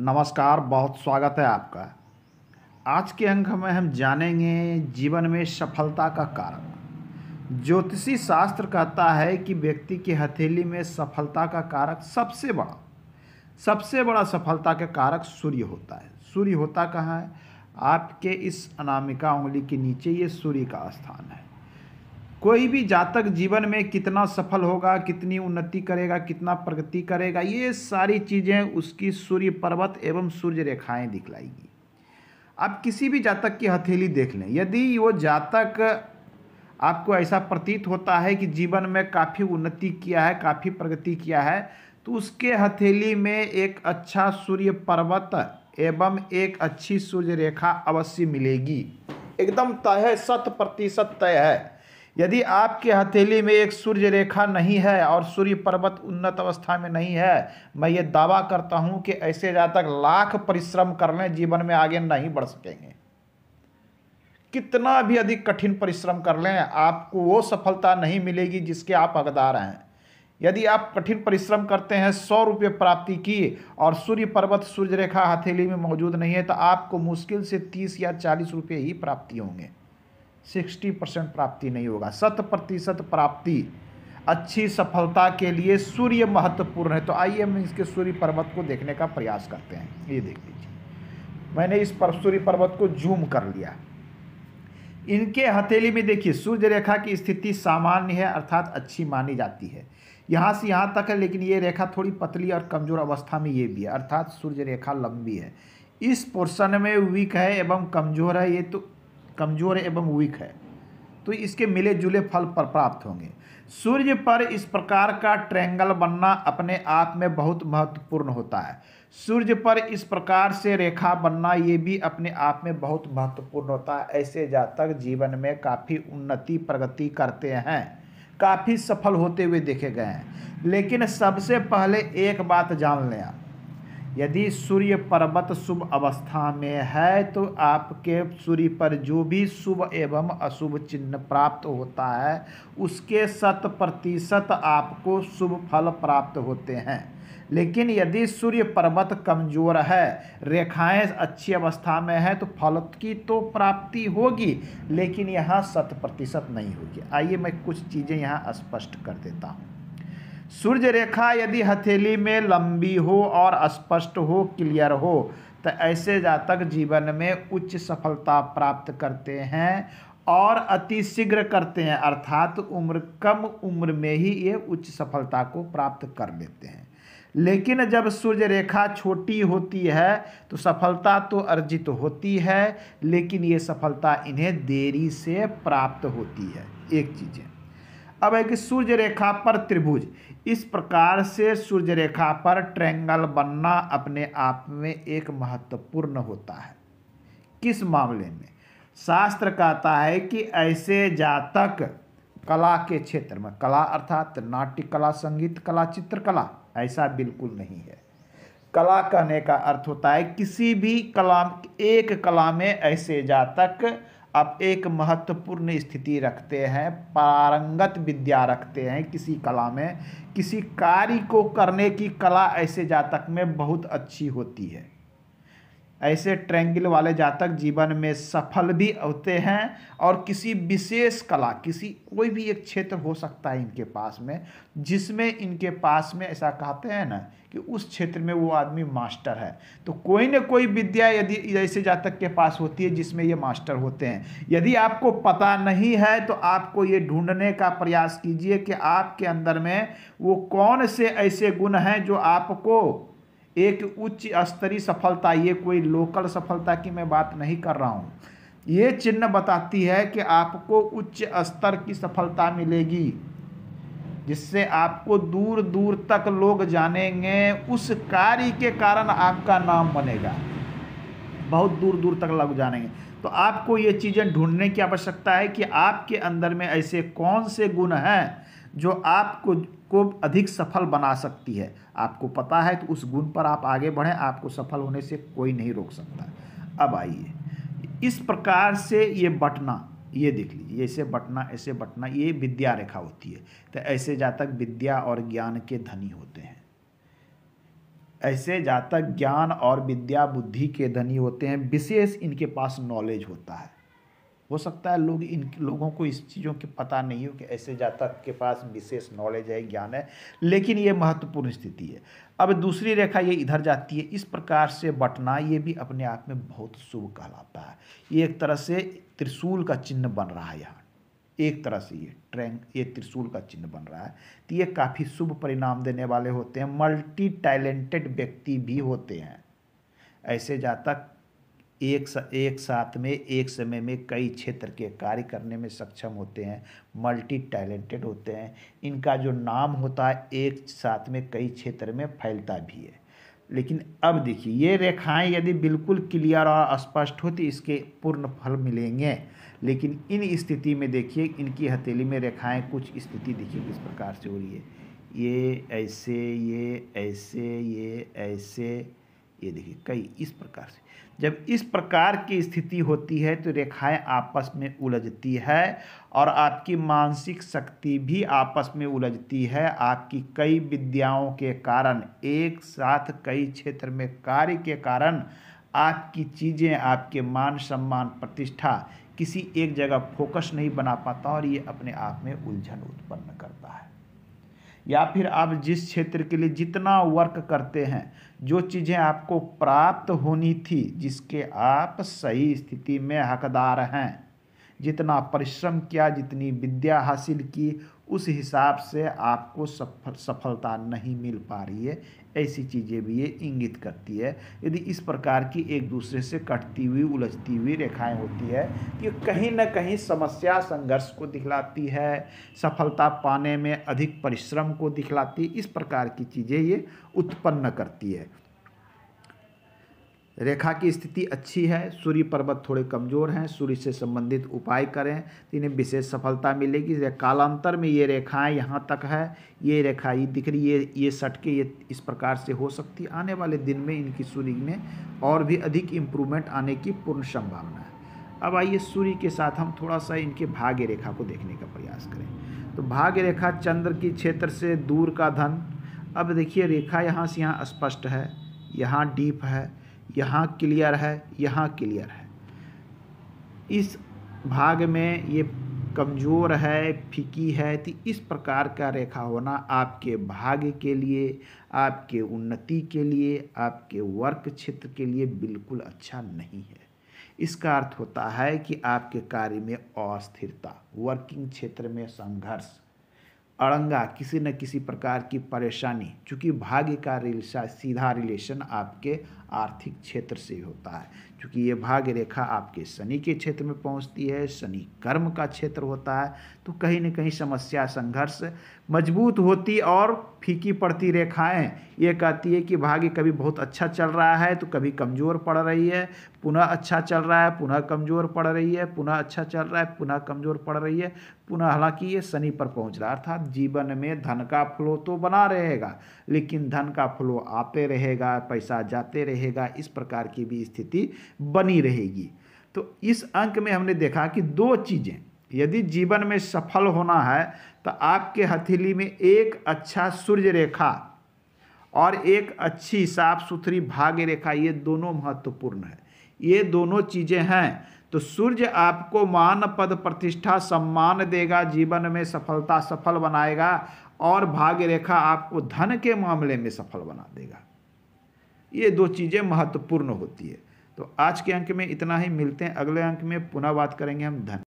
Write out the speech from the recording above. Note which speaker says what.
Speaker 1: नमस्कार बहुत स्वागत है आपका आज के अंक में हम जानेंगे जीवन में सफलता का कारक ज्योतिषी शास्त्र कहता है कि व्यक्ति की हथेली में सफलता का कारक सबसे बड़ा सबसे बड़ा सफलता का कारक सूर्य होता है सूर्य होता कहाँ है आपके इस अनामिका उंगली के नीचे ये सूर्य का स्थान है कोई भी जातक जीवन में कितना सफल होगा कितनी उन्नति करेगा कितना प्रगति करेगा ये सारी चीज़ें उसकी सूर्य पर्वत एवं सूर्य रेखाएं दिखलाएगी आप किसी भी जातक की हथेली देख लें यदि वो जातक आपको ऐसा प्रतीत होता है कि जीवन में काफ़ी उन्नति किया है काफ़ी प्रगति किया है तो उसके हथेली में एक अच्छा सूर्य पर्वत एवं एक अच्छी सूर्य रेखा अवश्य मिलेगी एकदम तय है शत प्रतिशत तय है यदि आपके हथेली में एक सूर्य रेखा नहीं है और सूर्य पर्वत उन्नत अवस्था में नहीं है मैं ये दावा करता हूँ कि ऐसे जातक तक लाख परिश्रम कर लें जीवन में आगे नहीं बढ़ सकेंगे कितना भी अधिक कठिन परिश्रम कर लें आपको वो सफलता नहीं मिलेगी जिसके आप हकदार हैं यदि आप कठिन परिश्रम करते हैं सौ रुपये प्राप्ति की और सूर्य पर्वत सूर्य रेखा हथेली में मौजूद नहीं है तो आपको मुश्किल से तीस या चालीस रुपये ही प्राप्ति होंगे सिक्सटी परसेंट प्राप्ति नहीं होगा शत प्रतिशत प्राप्ति अच्छी सफलता के लिए सूर्य महत्वपूर्ण है तो आइए हम इसके सूर्य पर्वत को देखने का प्रयास करते हैं ये देख लीजिए मैंने इस पर सूर्य पर्वत को जूम कर लिया इनके हथेली में देखिए सूर्य रेखा की स्थिति सामान्य है अर्थात अच्छी मानी जाती है यहाँ से यहाँ तक है लेकिन ये रेखा थोड़ी पतली और कमजोर अवस्था में ये भी है अर्थात सूर्य रेखा लंबी है इस पोर्शन में वीक है एवं कमजोर है ये तो कमज़ोर एवं वीक है तो इसके मिले जुले फल पर प्राप्त होंगे सूर्य पर इस प्रकार का ट्रैंगल बनना अपने आप में बहुत महत्वपूर्ण होता है सूर्य पर इस प्रकार से रेखा बनना ये भी अपने आप में बहुत महत्वपूर्ण होता है ऐसे जातक जीवन में काफ़ी उन्नति प्रगति करते हैं काफ़ी सफल होते हुए देखे गए हैं लेकिन सबसे पहले एक बात जान लें आप यदि सूर्य पर्वत शुभ अवस्था में है तो आपके सूर्य पर जो भी शुभ एवं अशुभ चिन्ह प्राप्त होता है उसके शत प्रतिशत आपको शुभ फल प्राप्त होते हैं लेकिन यदि सूर्य पर्वत कमजोर है रेखाएं अच्छी अवस्था में है तो फल की तो प्राप्ति होगी लेकिन यहाँ शत प्रतिशत नहीं होगी आइए मैं कुछ चीज़ें यहाँ स्पष्ट कर देता हूँ सूर्य रेखा यदि हथेली में लंबी हो और स्पष्ट हो क्लियर हो तो ऐसे जातक जीवन में उच्च सफलता प्राप्त करते हैं और अति शीघ्र करते हैं अर्थात उम्र कम उम्र में ही ये उच्च सफलता को प्राप्त कर लेते हैं लेकिन जब सूर्य रेखा छोटी होती है तो सफलता तो अर्जित होती है लेकिन ये सफलता इन्हें देरी से प्राप्त होती है एक चीज़ है अब है कि सूर्य रेखा पर त्रिभुज इस प्रकार से सूर्य रेखा पर ट्रैंगल बनना अपने आप में एक महत्वपूर्ण होता है किस मामले में शास्त्र कहता है कि ऐसे जातक कला के क्षेत्र में कला अर्थात नाट्य कला संगीत कला चित्रकला ऐसा बिल्कुल नहीं है कला कहने का अर्थ होता है किसी भी कला एक कला में ऐसे जातक आप एक महत्वपूर्ण स्थिति रखते हैं पारंगत विद्या रखते हैं किसी कला में किसी कार्य को करने की कला ऐसे जातक में बहुत अच्छी होती है ऐसे ट्रैंगल वाले जातक जीवन में सफल भी होते हैं और किसी विशेष कला किसी कोई भी एक क्षेत्र हो सकता है इनके पास में जिसमें इनके पास में ऐसा कहते हैं ना कि उस क्षेत्र में वो आदमी मास्टर है तो कोई ना कोई विद्या यदि ऐसे जातक के पास होती है जिसमें ये मास्टर होते हैं यदि आपको पता नहीं है तो आपको ये ढूंढने का प्रयास कीजिए कि आपके अंदर में वो कौन से ऐसे गुण हैं जो आपको एक उच्च स्तरीय सफलता ये कोई लोकल सफलता की मैं बात नहीं कर रहा हूँ ये चिन्ह बताती है कि आपको उच्च स्तर की सफलता मिलेगी जिससे आपको दूर दूर तक लोग जानेंगे उस कार्य के कारण आपका नाम बनेगा बहुत दूर दूर तक लोग जानेंगे तो आपको ये चीज़ें ढूंढने की आवश्यकता है कि आपके अंदर में ऐसे कौन से गुण हैं जो आपको को अधिक सफल बना सकती है आपको पता है तो उस गुण पर आप आगे बढ़ें आपको सफल होने से कोई नहीं रोक सकता अब आइए इस प्रकार से ये बटना ये देख लीजिए ऐसे बटना ऐसे बटना ये विद्या रेखा होती है तो ऐसे जातक विद्या और ज्ञान के धनी होते हैं ऐसे जातक ज्ञान और विद्या बुद्धि के धनी होते हैं विशेष इनके पास नॉलेज होता है हो सकता है लोग इन लोगों को इस चीज़ों के पता नहीं हो कि ऐसे जातक के पास विशेष नॉलेज है ज्ञान है लेकिन ये महत्वपूर्ण स्थिति है अब दूसरी रेखा ये इधर जाती है इस प्रकार से बटना ये भी अपने आप में बहुत शुभ कहलाता है ये एक तरह से त्रिशूल का चिन्ह बन रहा है यहाँ एक तरह से ये ट्रैंग ये त्रिशूल का चिन्ह बन रहा है तो ये काफ़ी शुभ परिणाम देने वाले होते हैं मल्टी टैलेंटेड व्यक्ति भी होते हैं ऐसे जातक एक सा, एक साथ में एक समय में कई क्षेत्र के कार्य करने में सक्षम होते हैं मल्टी टैलेंटेड होते हैं इनका जो नाम होता है एक साथ में कई क्षेत्र में फैलता भी है लेकिन अब देखिए ये रेखाएं यदि बिल्कुल क्लियर और स्पष्ट हो तो इसके पूर्ण फल मिलेंगे लेकिन इन स्थिति में देखिए इनकी हथेली में रेखाएँ कुछ स्थिति देखिए किस प्रकार से हो रही है ये ऐसे ये ऐसे ये ऐसे ये देखिए कई इस प्रकार से जब इस प्रकार की स्थिति होती है तो रेखाएं आपस में उलझती है और आपकी मानसिक शक्ति भी आपस में उलझती है आपकी कई विद्याओं के कारण एक साथ कई क्षेत्र में कार्य के कारण आपकी चीज़ें आपके मान सम्मान प्रतिष्ठा किसी एक जगह फोकस नहीं बना पाता और ये अपने आप में उलझन उत्पन्न करता या फिर आप जिस क्षेत्र के लिए जितना वर्क करते हैं जो चीज़ें आपको प्राप्त होनी थी जिसके आप सही स्थिति में हकदार हैं जितना परिश्रम किया जितनी विद्या हासिल की उस हिसाब से आपको सफल सफलता नहीं मिल पा रही है ऐसी चीज़ें भी ये इंगित करती है यदि इस प्रकार की एक दूसरे से कटती हुई उलझती हुई रेखाएं होती है कि कहीं ना कहीं समस्या संघर्ष को दिखलाती है सफलता पाने में अधिक परिश्रम को दिखलाती इस प्रकार की चीज़ें ये उत्पन्न करती है रेखा की स्थिति अच्छी है सूर्य पर्वत थोड़े कमज़ोर हैं सूर्य से संबंधित उपाय करें तो इन्हें विशेष सफलता मिलेगी कालांतर में ये रेखाएं यहाँ तक है ये रेखा ये दिख रही ये ये सटके ये इस प्रकार से हो सकती है आने वाले दिन में इनकी सूर्य में और भी अधिक इम्प्रूवमेंट आने की पूर्ण संभावना है अब आइए सूर्य के साथ हम थोड़ा सा इनके भाग्य रेखा को देखने का प्रयास करें तो भाग्य रेखा चंद्र की क्षेत्र से दूर का धन अब देखिए रेखा यहाँ से यहाँ स्पष्ट है यहाँ डीप है यहाँ क्लियर है यहाँ क्लियर है इस भाग में ये कमज़ोर है फीकी है तो इस प्रकार का रेखा होना आपके भाग्य के लिए आपके उन्नति के लिए आपके वर्क क्षेत्र के लिए बिल्कुल अच्छा नहीं है इसका अर्थ होता है कि आपके कार्य में अस्थिरता वर्किंग क्षेत्र में संघर्ष अड़ंगा किसी न किसी प्रकार की परेशानी चूँकि भाग्य का रिलेशन सीधा रिलेशन आपके आर्थिक क्षेत्र से होता है क्योंकि ये भाग्य रेखा आपके शनि के क्षेत्र में पहुंचती है शनि कर्म का क्षेत्र होता है तो कहीं ना कहीं समस्या संघर्ष मजबूत होती और फीकी पड़ती रेखाएं ये कहती है कि भाग्य कभी बहुत अच्छा चल रहा है तो कभी कमज़ोर पड़ रही है पुनः अच्छा चल रहा है पुनः कमज़ोर पड़ रही है पुनः अच्छा चल रहा है पुनः कमज़ोर पड़ रही है पुनः हालांकि ये शनि पर पहुंच रहा अर्थात जीवन में धन का फ्लो तो बना रहेगा लेकिन धन का फ्लो आते रहेगा पैसा जाते रहेगा इस प्रकार की भी स्थिति बनी रहेगी तो इस अंक में हमने देखा कि दो चीज़ें यदि जीवन में सफल होना है तो आपके हथेली में एक अच्छा सूर्य रेखा और एक अच्छी साफ सुथरी भाग्य रेखा ये दोनों महत्वपूर्ण है ये दोनों चीज़ें हैं तो सूर्य आपको मान पद प्रतिष्ठा सम्मान देगा जीवन में सफलता सफल बनाएगा और भाग्य रेखा आपको धन के मामले में सफल बना देगा ये दो चीज़ें महत्वपूर्ण होती है तो आज के अंक में इतना ही मिलते हैं अगले अंक में पुनः बात करेंगे हम धन